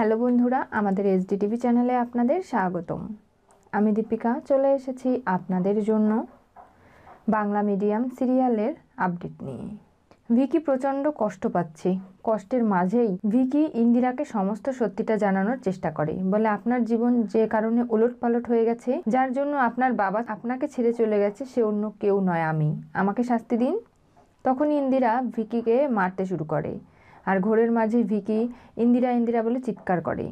hello বন্ধুরা আমাদের TV চ্যানেলে আপনাদের স্বাগতম আমি দীপিকা চলে এসেছি আপনাদের জন্য বাংলা মিডিয়াম সিরিয়ালের আপডেট নিয়ে ভিকি প্রচণ্ড কষ্ট পাচ্ছে কষ্টের মাঝেই ভিকি ইন্দিরাকে সমস্ত সত্যিটা জানানোর চেষ্টা করে বলে আপনার জীবন যে কারণে ওলট পালট হয়ে গেছে যার জন্য আপনার বাবা আপনাকে ছেড়ে চলে গেছে সে অন্য কেউ নয় আমি আমাকে শাস্তি দিন তখন ইন্দিরা ভিকিকে মারতে শুরু করে আর ঘোরের মাঝে ভিকি ইন্দিরা ইন্দিরা বলে চিৎকার করে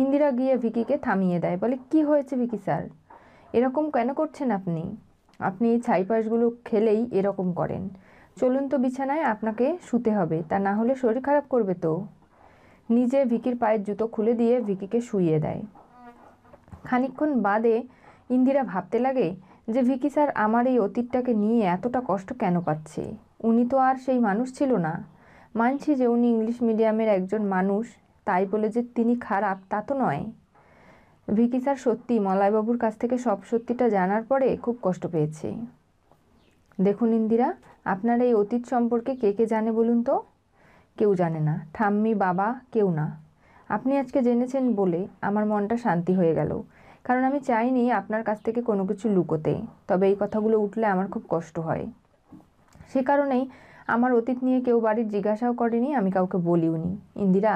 ইন্দিরা গিয়ে ভিকিকে থামিয়ে দেয় বলে কি হয়েছে ভিকি স্যার এরকম কেন করছেন আপনি আপনি এই ছাইপাশগুলো খেলেই এরকম করেন চলুন তো বিছানায় আপনাকে শুতে হবে তা না হলে শরীর খারাপ করবে তো নিজে ভিকির পায়ের জুতো খুলে দিয়ে ভিকিকে শুইয়ে দেয় খানিক্ষণ বাদে ইন্দিরা ভাবতে লাগে যে ভিকি স্যার আমার এই অতীতটাকে নিয়ে এতটা কষ্ট কেন পাচ্ছে উনি তো আর সেই মানুষ ছিল না মানছি যে উনি ইংলিশ মিডিয়ামের একজন মানুষ তাই বলে যে তিনি খারাপ তা তো নয় ভিকি স্যার সত্যি মলয়বাবুর কাছ থেকে সব সত্যিটা জানার পরে খুব কষ্ট পেয়েছে দেখুন ইন্দিরা আপনার এই অতীত সম্পর্কে কে কে জানে বলুন তো কেউ জানে না ঠাম্মি বাবা কেউ না আপনি আজকে জেনেছেন বলে আমার মনটা শান্তি হয়ে গেল কারণ আমি চাইনি আপনার কাছ থেকে কোনো কিছু লুকোতে তবে এই কথাগুলো উঠলে আমার খুব কষ্ট হয় সে কারণেই আমার অতীত নিয়ে কেউ বাড়ির জিজ্ঞাসাও করেনি আমি কাউকে বলিওনি ইন্দিরা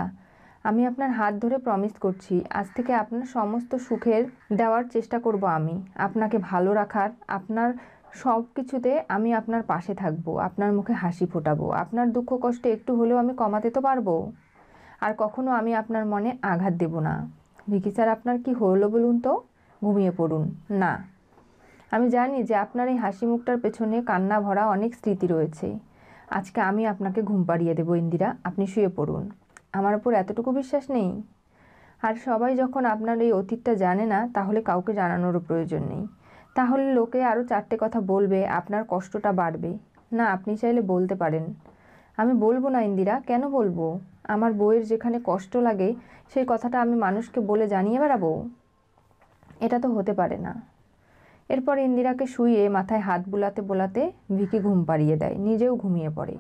আমি আপনার হাত ধরে প্রমিস করছি আজ থেকে আপনার সমস্ত সুখের দেওয়ার চেষ্টা করব আমি আপনাকে ভালো রাখার আপনার সব কিছুতে আমি আপনার পাশে থাকব আপনার মুখে হাসি ফোটাবো আপনার দুঃখ কষ্টে একটু হলেও আমি কমাতে তো পারবো আর কখনো আমি আপনার মনে আঘাত দেব না ভিকি স্যার আপনার কি হলো বলুন তো ঘুমিয়ে পড়ুন না আমি জানি যে আপনার এই হাসি মুখটার পেছনে কান্না ভরা অনেক স্মৃতি রয়েছে আজকে আমি আপনাকে ঘুম পাড়িয়ে দেবো ইন্দিরা আপনি শুয়ে পড়ুন আমার ওপর এতটুকু বিশ্বাস নেই আর সবাই যখন আপনার এই অতীতটা জানে না তাহলে কাউকে জানানোরও প্রয়োজন নেই তাহলে লোকে আরও চারটে কথা বলবে আপনার কষ্টটা বাড়বে না আপনি চাইলে বলতে পারেন আমি বলবো না ইন্দিরা কেন বলবো আমার বইয়ের যেখানে কষ্ট লাগে সেই কথাটা আমি মানুষকে বলে জানিয়ে বেড়াবো এটা তো হতে পারে না এরপর ইন্দিরাকে শুয়ে মাথায় হাত বুলাতে বোলাতে ভিকি ঘুম পাড়িয়ে দেয় নিজেও ঘুমিয়ে পড়ে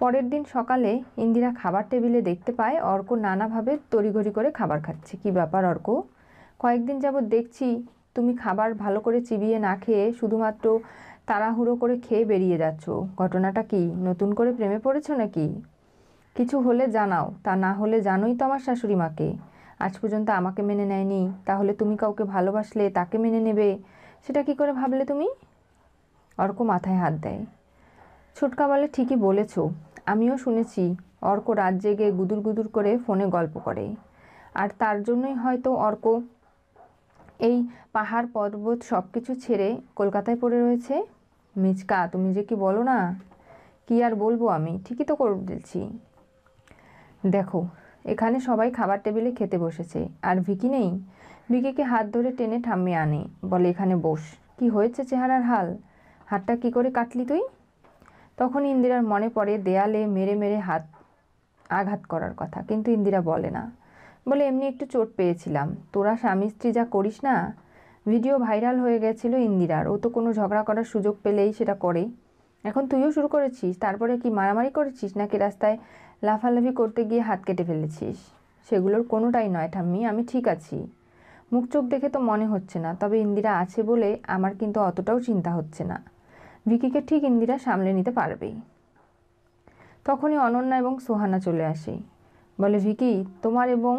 পরের দিন সকালে ইন্দিরা খাবার টেবিলে দেখতে পায় অর্ক নানাভাবে তড়িঘড়ি করে খাবার খাচ্ছে কি ব্যাপার অর্ক কয়েকদিন যাব দেখছি তুমি খাবার ভালো করে চিবিয়ে না খেয়ে শুধুমাত্র তাড়াহুড়ো করে খেয়ে বেরিয়ে যাচ্ছ ঘটনাটা কি নতুন করে প্রেমে পড়েছ নাকি কিছু হলে জানাও তা না হলে জানোই তো আমার শাশুড়ি মাকে আজ পর্যন্ত আমাকে মেনে নেয়নি তাহলে তুমি কাউকে ভালোবাসলে তাকে মেনে নেবে সেটা কি করে ভাবলে তুমি অর্ক মাথায় হাত দেয় ছোটকা বলে ঠিকই বলেছ আমিও শুনেছি অর্ক রাত জেগে গুদুর গুদুর করে ফোনে গল্প করে আর তার জন্যই হয়তো অর্ক এই পাহাড় পর্বত সব কিছু ছেড়ে কলকাতায় পড়ে রয়েছে মিচকা তুমি যে কি বলো না কি আর বলবো আমি ঠিকই তো করে দিচ্ছি দেখো এখানে সবাই খাবার টেবিলে খেতে বসেছে আর ভিকি নেই ভিকিকে হাত ধরে টেনে ঠাম্মি আনে বলে এখানে বস কি হয়েছে চেহারার হাল হাতটা কি করে কাটলি তুই তখন ইন্দিরার মনে পড়ে দেয়ালে মেরে মেরে হাত আঘাত করার কথা কিন্তু ইন্দিরা বলে না বলে এমনি একটু চোট পেয়েছিলাম তোরা স্বামী স্ত্রী যা করিস না ভিডিও ভাইরাল হয়ে গেছিল ইন্দিরার ও তো কোনো ঝগড়া করার সুযোগ পেলেই সেটা করে এখন তুইও শুরু করেছিস তারপরে কি মারামারি করেছিস নাকি রাস্তায় লাফালাফি করতে গিয়ে হাত কেটে ফেলেছিস সেগুলোর কোনোটাই নয় ঠাম্মি আমি ঠিক আছি মুখ চোখ দেখে তো মনে হচ্ছে না তবে ইন্দিরা আছে বলে আমার কিন্তু অতটাও চিন্তা হচ্ছে না ভিকিকে ঠিক ইন্দিরা সামলে নিতে পারবেই তখনই অনন্যা এবং সোহানা চলে আসে বলে ভিকি তোমার এবং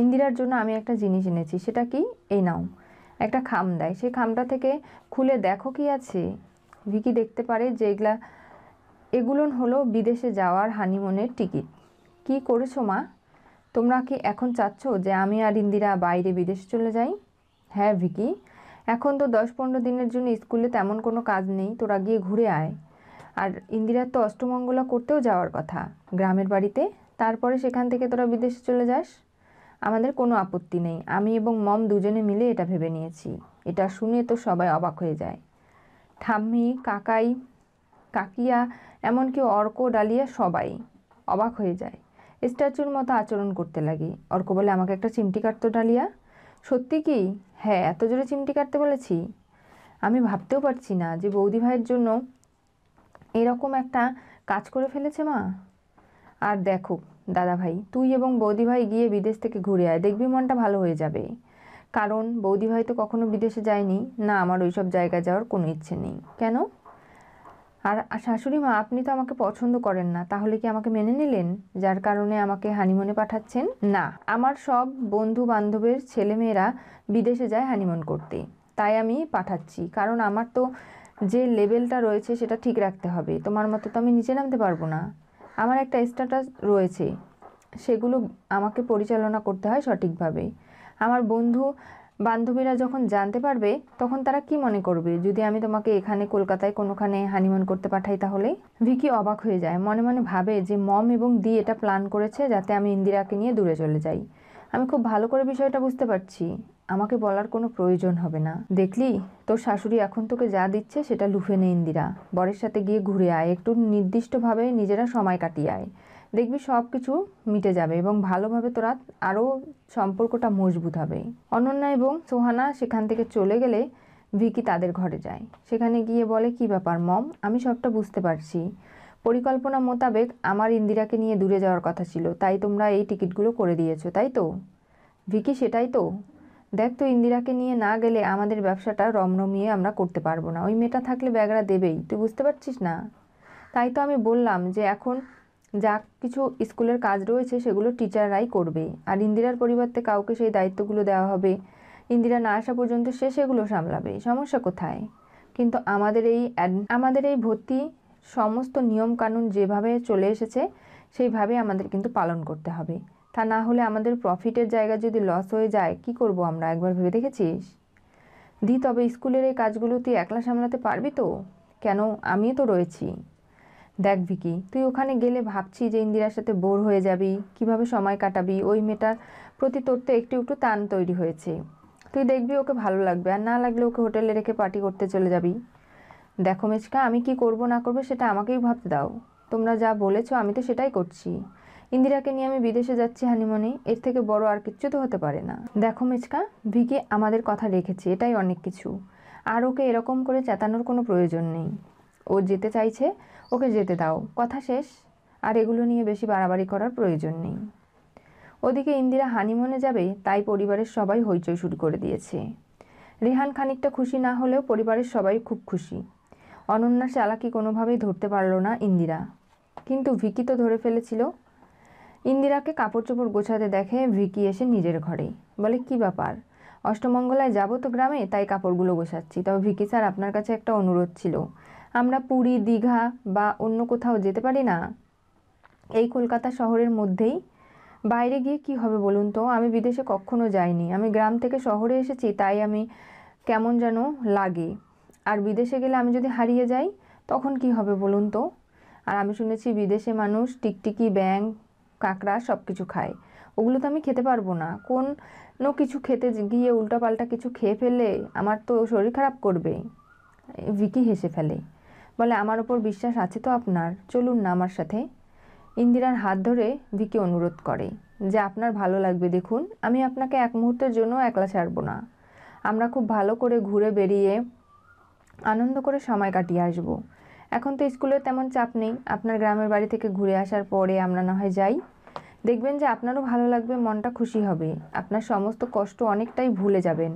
ইন্দিরার জন্য আমি একটা জিনিস এনেছি সেটা কি এই নাও একটা খাম দেয় সেই খামটা থেকে খুলে দেখো কি আছে ভিকি দেখতে পারে যে এগুলা এগুলো হলো বিদেশে যাওয়ার হানিমনের টিকিট কি করেছো মা তোমরা কি এখন চাচ্ছ যে আমি আর ইন্দিরা বাইরে বিদেশে চলে যাই হ্যাঁ ভিকি এখন তো দশ পনেরো দিনের জন্য স্কুলে তেমন কোনো কাজ নেই তোরা গিয়ে ঘুরে আয় আর ইন্দিরার তো অষ্টমঙ্গলা করতেও যাওয়ার কথা গ্রামের বাড়িতে তারপরে সেখান থেকে তোরা বিদেশে চলে যাস আমাদের কোনো আপত্তি নেই আমি এবং মম দুজনে মিলে এটা ভেবে নিয়েছি এটা শুনে তো সবাই অবাক হয়ে যায় ঠাম্মি কাকাই কাকিয়া এমনকি অর্ক ডালিয়া সবাই অবাক হয়ে যায় স্ট্যাচুর মতো আচরণ করতে লাগি অর্ক বলে আমাকে একটা চিমটি কাটতো ডালিয়া সত্যি কি হ্যাঁ এত জোরে চিমটি কাটতে বলেছি আমি ভাবতেও পারছি না যে বৌদি ভাইয়ের জন্য এরকম একটা কাজ করে ফেলেছে মা আর দেখো দাদা ভাই তুই এবং বৌদি ভাই গিয়ে বিদেশ থেকে ঘুরে আয় দেখবি মনটা ভালো হয়ে যাবে কারণ বৌদি ভাই তো কখনো বিদেশে যায়নি না আমার ওইসব জায়গায় যাওয়ার কোনো ইচ্ছে নেই কেন আর শাশুড়ি মা আপনি তো আমাকে পছন্দ করেন না তাহলে কি আমাকে মেনে নিলেন যার কারণে আমাকে হানিমনে পাঠাচ্ছেন না আমার সব বন্ধু বান্ধবের ছেলেমেয়েরা বিদেশে যায় হানিমন করতে তাই আমি পাঠাচ্ছি কারণ আমার তো যে লেভেলটা রয়েছে সেটা ঠিক রাখতে হবে তোমার মতো তো আমি নিচে নামতে পারবো না আমার একটা স্ট্যাটাস রয়েছে সেগুলো আমাকে পরিচালনা করতে হয় সঠিকভাবে আমার বন্ধু বান্ধবীরা যখন জানতে পারবে তখন তারা কি মনে করবে যদি আমি তোমাকে এখানে কলকাতায় কোনোখানে হানিমুন করতে পাঠাই তাহলে ভিকি অবাক হয়ে যায় মনে মনে ভাবে যে মম এবং দি এটা প্ল্যান করেছে যাতে আমি ইন্দিরাকে নিয়ে দূরে চলে যাই আমি খুব ভালো করে বিষয়টা বুঝতে পারছি আমাকে বলার কোনো প্রয়োজন হবে না দেখলি তোর শাশুড়ি এখন তোকে যা দিচ্ছে সেটা লুফে নে ইন্দিরা বরের সাথে গিয়ে ঘুরে আয় একটু নির্দিষ্টভাবে নিজেরা সময় কাটিয়ে আয় দেখবি সব কিছু মিটে যাবে এবং ভালোভাবে তোরা আরও সম্পর্কটা মজবুত হবে অনন্যা এবং সোহানা সেখান থেকে চলে গেলে ভিকি তাদের ঘরে যায় সেখানে গিয়ে বলে কি ব্যাপার মম আমি সবটা বুঝতে পারছি পরিকল্পনা মোতাবেক আমার ইন্দিরাকে নিয়ে দূরে যাওয়ার কথা ছিল তাই তোমরা এই টিকিটগুলো করে দিয়েছো তাই তো ভিকি সেটাই তো দেখ তো ইন্দিরাকে নিয়ে না গেলে আমাদের ব্যবসাটা রমরমিয়ে আমরা করতে পারবো না ওই মেয়েটা থাকলে ব্যাগরা দেবেই তুই বুঝতে পারছিস না তাই তো আমি বললাম যে এখন যা কিছু স্কুলের কাজ রয়েছে সেগুলো টিচাররাই করবে আর ইন্দিরার পরিবর্তে কাউকে সেই দায়িত্বগুলো দেওয়া হবে ইন্দিরা না আসা পর্যন্ত সে সেগুলো সামলাবে সমস্যা কোথায় কিন্তু আমাদের এই আমাদের এই ভর্তি সমস্ত নিয়মকানুন যেভাবে চলে এসেছে সেইভাবে আমাদের কিন্তু পালন করতে হবে তা না হলে আমাদের প্রফিটের জায়গা যদি লস হয়ে যায় কি করব আমরা একবার ভেবে দেখেছিস দি তবে স্কুলের এই কাজগুলো তুই একলা সামলাতে পারবি তো কেন আমি তো রয়েছি দেখ ভিকি তুই ওখানে গেলে ভাবছি যে ইন্দিরার সাথে বোর হয়ে যাবি কিভাবে সময় কাটাবি ওই মেয়েটার প্রতি তোর তো একটু একটু টান তৈরি হয়েছে তুই দেখবি ওকে ভালো লাগবে আর না লাগলে ওকে হোটেলে রেখে পার্টি করতে চলে যাবি দেখো মেচকা আমি কি করব না করবো সেটা আমাকেই ভাবতে দাও তোমরা যা বলেছো আমি তো সেটাই করছি ইন্দিরাকে নিয়ে আমি বিদেশে যাচ্ছি হানিমনে এর থেকে বড় আর কিচ্ছু তো হতে পারে না দেখো মেচকা ভিকি আমাদের কথা রেখেছে এটাই অনেক কিছু আর ওকে এরকম করে চেতানোর কোনো প্রয়োজন নেই ও যেতে চাইছে ওকে যেতে দাও কথা শেষ আর এগুলো নিয়ে বেশি বাড়াবাড়ি করার প্রয়োজন নেই ওদিকে ইন্দিরা হানিমুনে যাবে তাই পরিবারের সবাই হইচই শুরু করে দিয়েছে রেহান খানিকটা খুশি না হলেও পরিবারের সবাই খুব খুশি অনন্যার চালাকি কোনোভাবেই ধরতে পারল না ইন্দিরা কিন্তু ভিকি তো ধরে ফেলেছিল ইন্দিরাকে কাপড় চোপড় গোছাতে দেখে ভিকি এসে নিজের ঘরে বলে কি ব্যাপার অষ্টমঙ্গলায় যাবো তো গ্রামে তাই কাপড়গুলো গোছাচ্ছি তবে ভিকি স্যার আপনার কাছে একটা অনুরোধ ছিল আমরা পুরী দীঘা বা অন্য কোথাও যেতে পারি না এই কলকাতা শহরের মধ্যেই বাইরে গিয়ে কি হবে বলুন তো আমি বিদেশে কখনো যাইনি আমি গ্রাম থেকে শহরে এসেছি তাই আমি কেমন যেন লাগে আর বিদেশে গেলে আমি যদি হারিয়ে যাই তখন কি হবে বলুন তো আর আমি শুনেছি বিদেশে মানুষ টিকটিকি ব্যাং কাঁকড়া সব কিছু খায় ওগুলো তো আমি খেতে পারবো না কোন কিছু খেতে গিয়ে উল্টাপাল্টা কিছু খেয়ে ফেলে আমার তো শরীর খারাপ করবে ভিকি হেসে ফেলে বলে আমার ওপর বিশ্বাস আছে তো আপনার চলুন না আমার সাথে ইন্দিরার হাত ধরে দিকে অনুরোধ করে যে আপনার ভালো লাগবে দেখুন আমি আপনাকে এক মুহূর্তের জন্য একলা ছাড়ব না আমরা খুব ভালো করে ঘুরে বেরিয়ে আনন্দ করে সময় কাটিয়ে আসব এখন তো স্কুলের তেমন চাপ নেই আপনার গ্রামের বাড়ি থেকে ঘুরে আসার পরে আমরা না হয় যাই দেখবেন যে আপনারও ভালো লাগবে মনটা খুশি হবে আপনার সমস্ত কষ্ট অনেকটাই ভুলে যাবেন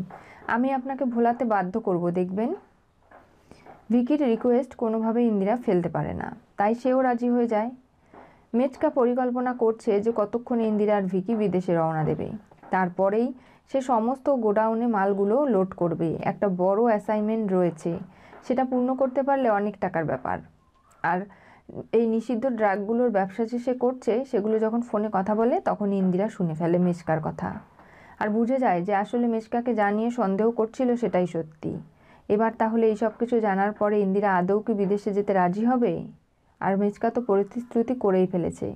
আমি আপনাকে ভোলাতে বাধ্য করব দেখবেন ভিকির রিকোয়েস্ট কোনোভাবে ইন্দিরা ফেলতে পারে না তাই সেও রাজি হয়ে যায় মেচকা পরিকল্পনা করছে যে কতক্ষণে ইন্দিরা আর ভিকি বিদেশে রওনা দেবে তারপরেই সে সমস্ত গোডাউনে মালগুলো লোড করবে একটা বড় অ্যাসাইনমেন্ট রয়েছে সেটা পূর্ণ করতে পারলে অনেক টাকার ব্যাপার আর এই নিষিদ্ধ ড্রাগগুলোর ব্যবসা যে সে করছে সেগুলো যখন ফোনে কথা বলে তখন ইন্দিরা শুনে ফেলে মেশকার কথা আর বুঝে যায় যে আসলে মেশকাকে জানিয়ে সন্দেহ করছিল সেটাই সত্যি এবার তাহলে এই সব কিছু জানার পরে ইন্দিরা আদৌ কি বিদেশে যেতে রাজি হবে আর মিচকা তো প্রতিশ্রুতি করেই ফেলেছে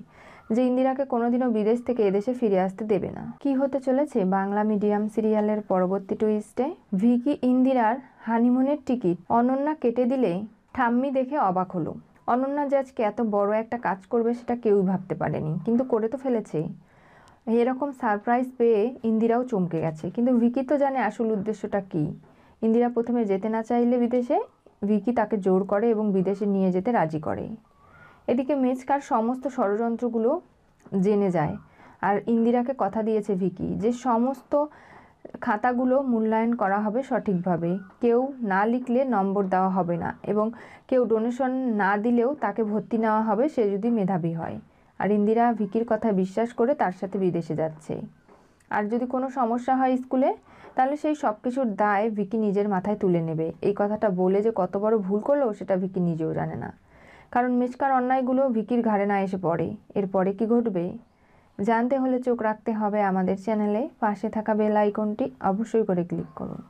যে ইন্দিরাকে কোনোদিনও বিদেশ থেকে এদেশে ফিরে আসতে দেবে না কি হতে চলেছে বাংলা মিডিয়াম সিরিয়ালের পরবর্তী টুইস্টে ভিকি ইন্দিরার হানিমুনের টিকিট অনন্যা কেটে দিলে ঠাম্মি দেখে অবাক হলো অনন্যা যে আজকে এত বড় একটা কাজ করবে সেটা কেউই ভাবতে পারেনি কিন্তু করে তো ফেলেছে এরকম সারপ্রাইজ পেয়ে ইন্দিরাও চমকে গেছে কিন্তু ভিকি তো জানে আসল উদ্দেশ্যটা কী ইন্দিরা প্রথমে যেতে না চাইলে বিদেশে ভিকি তাকে জোর করে এবং বিদেশে নিয়ে যেতে রাজি করে এদিকে মেজকার সমস্ত ষড়যন্ত্রগুলো জেনে যায় আর ইন্দিরাকে কথা দিয়েছে ভিকি যে সমস্ত খাতাগুলো মূল্যায়ন করা হবে সঠিকভাবে কেউ না লিখলে নম্বর দেওয়া হবে না এবং কেউ ডোনেশন না দিলেও তাকে ভর্তি নেওয়া হবে সে যদি মেধাবী হয় আর ইন্দিরা ভিকির কথা বিশ্বাস করে তার সাথে বিদেশে যাচ্ছে আর যদি কোনো সমস্যা হয় স্কুলে তাহলে সেই সব কিছুর দায় ভিকি নিজের মাথায় তুলে নেবে এই কথাটা বলে যে কত বড় ভুল করলো সেটা ভিকি নিজেও জানে না কারণ মিচকার অন্যায়গুলো ভিকির ঘাড়ে না এসে পড়ে এরপরে কি ঘটবে জানতে হলে চোখ রাখতে হবে আমাদের চ্যানেলে পাশে থাকা বেল আইকনটি অবশ্যই করে ক্লিক করুন